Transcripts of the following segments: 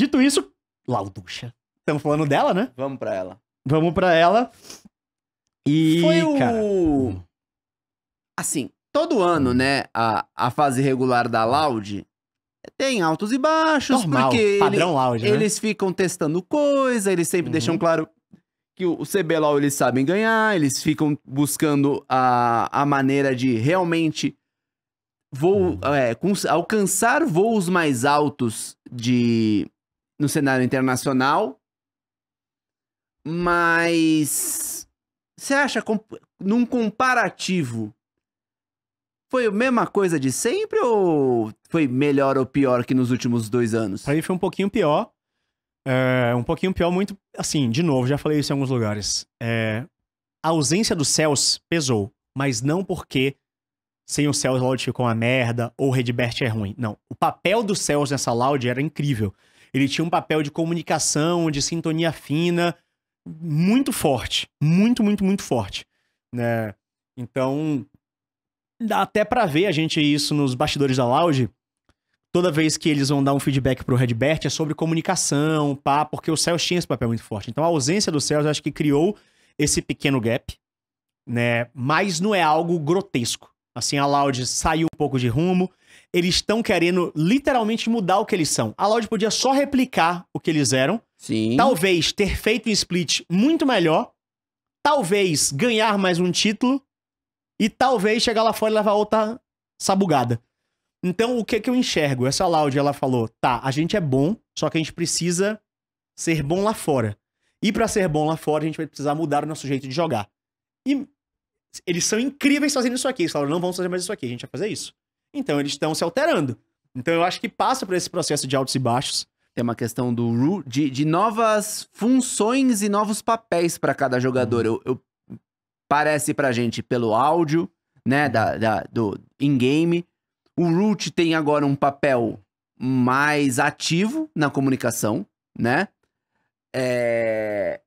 Dito isso, Lauducha. Estamos falando dela, né? Vamos pra ela. Vamos pra ela. E. Foi o. Cara... Assim, todo ano, né? A, a fase regular da Loud tem altos e baixos. Normal, porque padrão Loud, né? Eles ficam testando coisa, eles sempre uhum. deixam claro que o CBLOL eles sabem ganhar, eles ficam buscando a, a maneira de realmente vou uhum. é, alcançar voos mais altos de, no cenário internacional, mas você acha num comparativo foi a mesma coisa de sempre ou foi melhor ou pior que nos últimos dois anos? Pra mim foi um pouquinho pior. É, um pouquinho pior, muito. Assim, de novo, já falei isso em alguns lugares. É, a ausência dos céus pesou, mas não porque sem o Cells Loud ficou uma merda ou o Redbert é ruim. Não. O papel dos céus nessa Loud era incrível. Ele tinha um papel de comunicação, de sintonia fina, muito forte. Muito, muito, muito forte. Né? Então, dá até para ver a gente isso nos bastidores da Lounge. Toda vez que eles vão dar um feedback pro Redbert é sobre comunicação, pá, porque o Celso tinha esse papel muito forte. Então a ausência do Celso, acho que criou esse pequeno gap, né? Mas não é algo grotesco. Assim, a Loud saiu um pouco de rumo. Eles estão querendo literalmente mudar o que eles são. A Loud podia só replicar o que eles eram. Sim. Talvez ter feito um split muito melhor. Talvez ganhar mais um título. E talvez chegar lá fora e levar outra sabugada. Então, o que, que eu enxergo? Essa Loud, ela falou: tá, a gente é bom, só que a gente precisa ser bom lá fora. E para ser bom lá fora, a gente vai precisar mudar o nosso jeito de jogar. E eles são incríveis fazendo isso aqui. Eles falaram, não vamos fazer mais isso aqui, a gente vai fazer isso. Então eles estão se alterando. Então eu acho que passa por esse processo de altos e baixos. Tem uma questão do Ru, de, de novas funções e novos papéis para cada jogador. Eu, eu, parece pra gente pelo áudio, né, da, da do in-game. O Root tem agora um papel mais ativo na comunicação, né? É...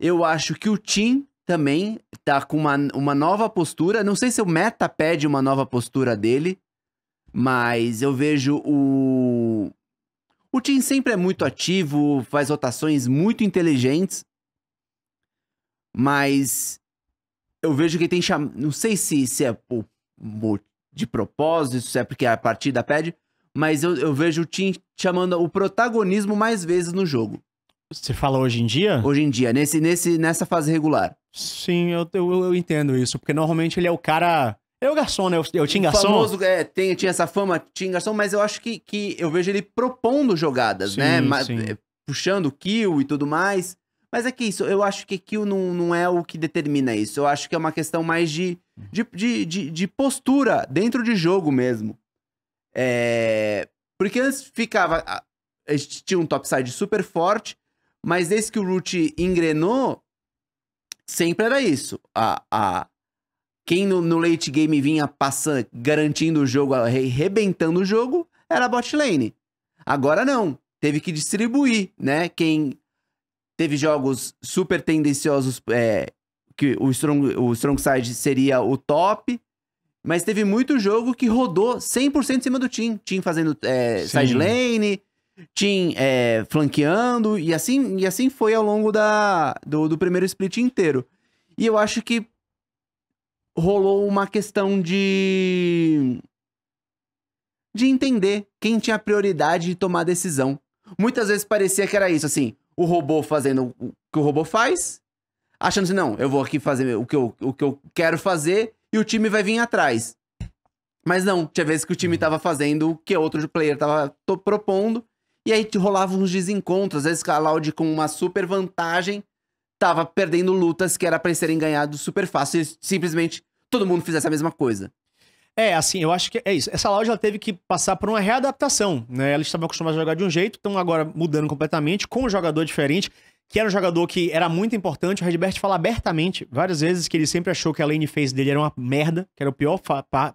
Eu acho que o Tim também tá com uma, uma nova postura. Não sei se o Meta pede uma nova postura dele, mas eu vejo o. O Tim sempre é muito ativo, faz rotações muito inteligentes. Mas eu vejo que tem cham... Não sei se, se é de propósito, se é porque a partida pede, mas eu, eu vejo o Tim chamando o protagonismo mais vezes no jogo. Você fala hoje em dia? Hoje em dia, nesse, nesse, nessa fase regular. Sim, eu, eu, eu entendo isso, porque normalmente ele é o cara. é o garçom, né? Eu, o tinha garçom. Famoso, é, tem, tinha essa fama, tinha garçom, mas eu acho que, que eu vejo ele propondo jogadas, né? sim, né? puxando kill e tudo mais. Mas é que isso, eu acho que kill não, não é o que determina isso. Eu acho que é uma questão mais de, de, de, de, de postura dentro de jogo mesmo. É... Porque antes ficava. Tinha um topside super forte, mas desde que o Root engrenou, sempre era isso. A, a, quem no, no late game vinha passando, garantindo o jogo, arrebentando o jogo, era a bot lane. Agora não. Teve que distribuir, né? Quem teve jogos super tendenciosos, é, que o strong, o strong side seria o top, mas teve muito jogo que rodou 100% em cima do team. Team fazendo é, side lane, Tim é, flanqueando, e assim, e assim foi ao longo da, do, do primeiro split inteiro. E eu acho que rolou uma questão de. de entender quem tinha prioridade de tomar decisão. Muitas vezes parecia que era isso, assim, o robô fazendo o que o robô faz, achando assim, não, eu vou aqui fazer o que eu, o que eu quero fazer e o time vai vir atrás. Mas não, tinha vezes que o time estava fazendo o que outro player estava propondo e aí rolavam uns desencontros. Às vezes a laude com uma super vantagem tava perdendo lutas que era pra eles serem ganhados super fácil. E simplesmente todo mundo fizesse a mesma coisa. É, assim, eu acho que é isso. Essa laude ela teve que passar por uma readaptação, né? Eles estavam acostumados a jogar de um jeito, estão agora mudando completamente, com um jogador diferente, que era um jogador que era muito importante. O Redbert fala abertamente várias vezes que ele sempre achou que a lane phase dele era uma merda, que era a pior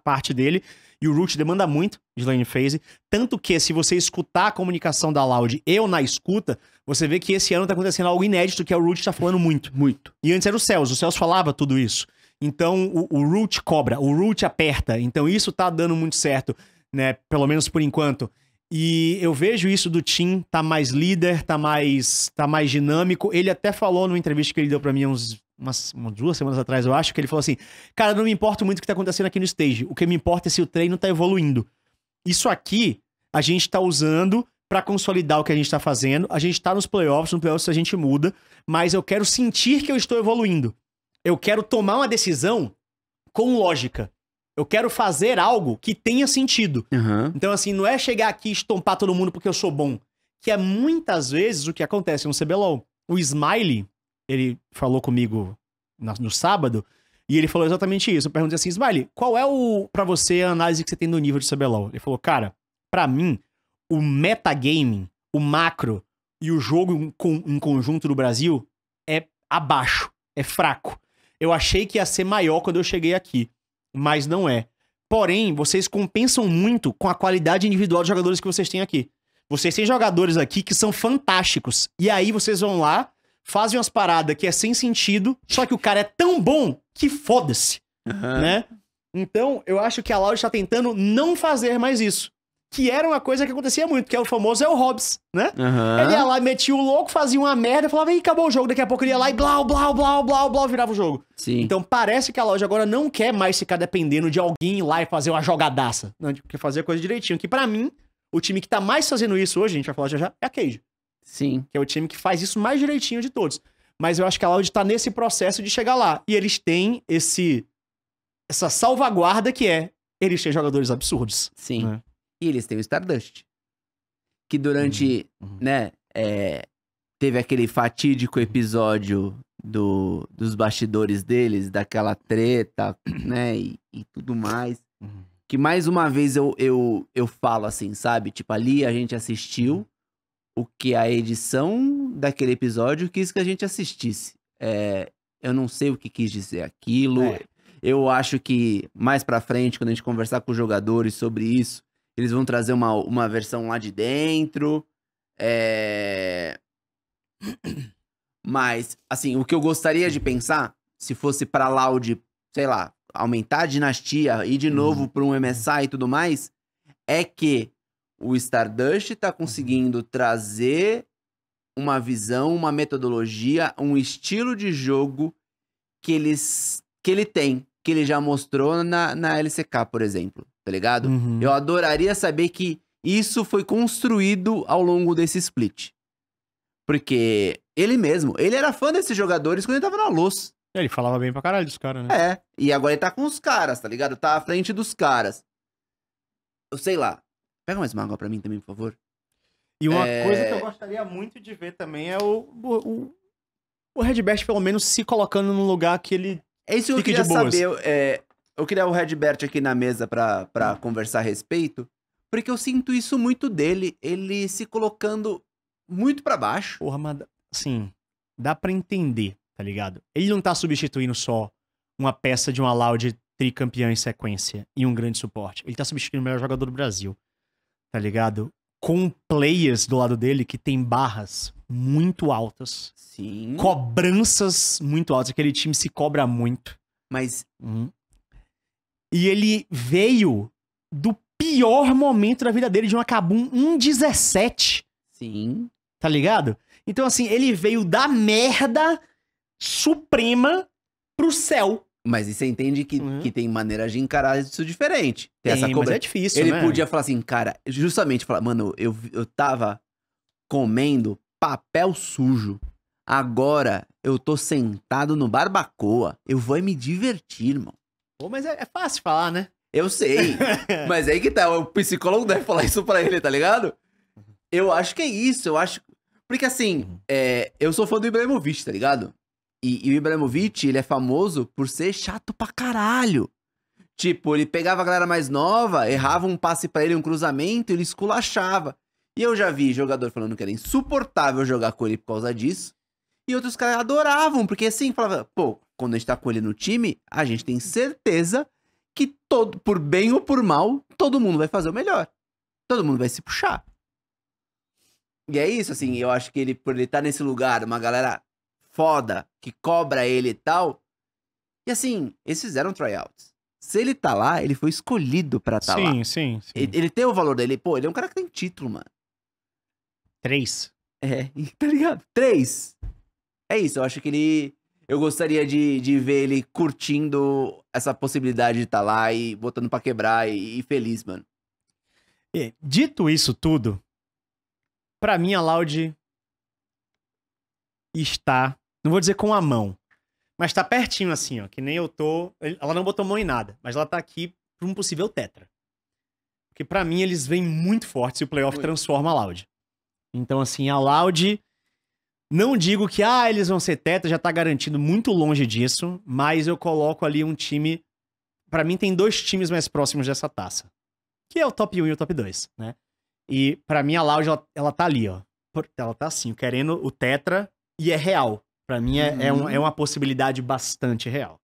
parte dele. E o root demanda muito de lane phase. Tanto que, se você escutar a comunicação da Loud, eu na escuta, você vê que esse ano tá acontecendo algo inédito, que é o root tá falando muito. Muito. E antes era o céus O céus falava tudo isso. Então, o, o root cobra, o root aperta. Então, isso tá dando muito certo, né? Pelo menos por enquanto. E eu vejo isso do Tim, tá mais líder, tá mais, tá mais dinâmico. Ele até falou numa entrevista que ele deu para mim uns umas, umas, duas semanas atrás, eu acho, que ele falou assim: "Cara, não me importa muito o que tá acontecendo aqui no stage. O que me importa é se o treino tá evoluindo. Isso aqui a gente tá usando para consolidar o que a gente tá fazendo. A gente tá nos playoffs, no playoffs a gente muda, mas eu quero sentir que eu estou evoluindo. Eu quero tomar uma decisão com lógica. Eu quero fazer algo que tenha sentido. Uhum. Então, assim, não é chegar aqui e estompar todo mundo porque eu sou bom. Que é muitas vezes o que acontece no CBLOL. O Smiley, ele falou comigo no sábado, e ele falou exatamente isso. Eu perguntei assim, Smiley, qual é o para você a análise que você tem do nível de CBLOL? Ele falou, cara, para mim, o metagaming, o macro e o jogo em, com, em conjunto do Brasil é abaixo, é fraco. Eu achei que ia ser maior quando eu cheguei aqui mas não é. Porém, vocês compensam muito com a qualidade individual dos jogadores que vocês têm aqui. Vocês têm jogadores aqui que são fantásticos. E aí vocês vão lá, fazem umas paradas que é sem sentido, só que o cara é tão bom que foda-se, uhum. né? Então, eu acho que a Laura está tentando não fazer mais isso que era uma coisa que acontecia muito, que é o famoso é o Hobbs, né? Uhum. Ele ia lá, metia o louco, fazia uma merda, falava, e acabou o jogo, daqui a pouco ele ia lá e blá, blá, blá, blá, blá, virava o jogo. Sim. Então parece que a loja agora não quer mais ficar dependendo de alguém ir lá e fazer uma jogadaça. Não, né? quer fazer a coisa direitinho. Que para mim, o time que tá mais fazendo isso hoje, a gente vai falar já já, é a Cage. Sim. Que é o time que faz isso mais direitinho de todos. Mas eu acho que a Loud tá nesse processo de chegar lá. E eles têm esse essa salvaguarda que é eles têm jogadores absurdos. Sim. Né? E eles têm o Stardust. Que durante, uhum. Uhum. né, é, teve aquele fatídico episódio do, dos bastidores deles, daquela treta, né, e, e tudo mais. Uhum. Que mais uma vez eu, eu, eu falo assim, sabe? Tipo, ali a gente assistiu o que a edição daquele episódio quis que a gente assistisse. É, eu não sei o que quis dizer aquilo. É. Eu acho que mais pra frente, quando a gente conversar com os jogadores sobre isso, eles vão trazer uma, uma versão lá de dentro. É... Mas, assim, o que eu gostaria de pensar, se fosse pra Loud, sei lá, aumentar a dinastia e de uhum. novo uhum. para um MSI e tudo mais, é que o Stardust está uhum. conseguindo trazer uma visão, uma metodologia, um estilo de jogo que, eles, que ele tem, que ele já mostrou na, na LCK, por exemplo tá ligado? Uhum. Eu adoraria saber que isso foi construído ao longo desse split. Porque ele mesmo, ele era fã desses jogadores quando ele tava na luz. É, ele falava bem pra caralho dos caras, né? É, e agora ele tá com os caras, tá ligado? Tá à frente dos caras. Eu sei lá. Pega mais uma água pra mim também, por favor. E uma é... coisa que eu gostaria muito de ver também é o, o, o Red Best, pelo menos, se colocando num lugar que ele. É isso que eu queria saber. É, eu queria o Redbert aqui na mesa para hum. conversar a respeito, porque eu sinto isso muito dele, ele se colocando muito para baixo. Porra, mas assim, dá para entender, tá ligado? Ele não tá substituindo só uma peça de uma Loud tricampeã em sequência e um grande suporte. Ele tá substituindo o melhor jogador do Brasil, tá ligado? Com players do lado dele que tem barras muito altas. Sim. Cobranças muito altas. Aquele time se cobra muito. Mas uhum. E ele veio do pior momento da vida dele, de um Acabum 1,17. Sim. Tá ligado? Então, assim, ele veio da merda suprema pro céu. Mas e você entende que, uhum. que tem maneiras de encarar isso diferente. Tem, tem essa cobra. é difícil, Ele né? podia falar assim, cara, justamente falar, mano, eu, eu tava comendo papel sujo. Agora eu tô sentado no barbacoa. Eu vou me divertir, irmão. Pô, mas é, é fácil falar, né? Eu sei. mas aí que tá, o psicólogo deve falar isso pra ele, tá ligado? Eu acho que é isso, eu acho. Porque assim, uhum. é, eu sou fã do Ibrahimovic, tá ligado? E, e, o Ibrahimovic, ele é famoso por ser chato pra caralho. Tipo, ele pegava a galera mais nova, errava um passe para ele, um cruzamento, ele esculachava. E eu já vi jogador falando que era insuportável jogar com ele por causa disso. E outros caras adoravam, porque assim, falava, pô, quando a gente tá com ele no time, a gente tem certeza que todo, por bem ou por mal, todo mundo vai fazer o melhor. Todo mundo vai se puxar. E é isso, assim, eu acho que ele, por ele estar tá nesse lugar, uma galera foda que cobra ele e tal. E assim, eles fizeram tryouts. Se ele tá lá, ele foi escolhido pra tá sim, lá. Sim, sim. Ele, ele tem o valor dele. Pô, ele é um cara que tem título, mano. Três. É, tá ligado? Três. É isso, eu acho que ele eu gostaria de, de ver ele curtindo essa possibilidade de estar tá lá e botando para quebrar e, e, feliz, mano. E, dito isso tudo, pra mim a Loud está, não vou dizer com a mão, mas tá pertinho assim, ó, que nem eu tô. Ela não botou mão em nada, mas ela tá aqui pra um possível tetra. Porque para mim eles vêm muito fortes e o playoff muito. transforma a Loud. Então, assim, a Loud não digo que, ah, eles vão ser teta, já tá garantido muito longe disso, mas eu coloco ali um time. para mim, tem dois times mais próximos dessa taça, que é o top 1 e o top 2, né? E para mim, a Loud, ela, ela tá ali, ó. Ela tá assim, querendo o tetra, e é real. Para mim, é, uhum. é, um, uhum. é uma possibilidade bastante real.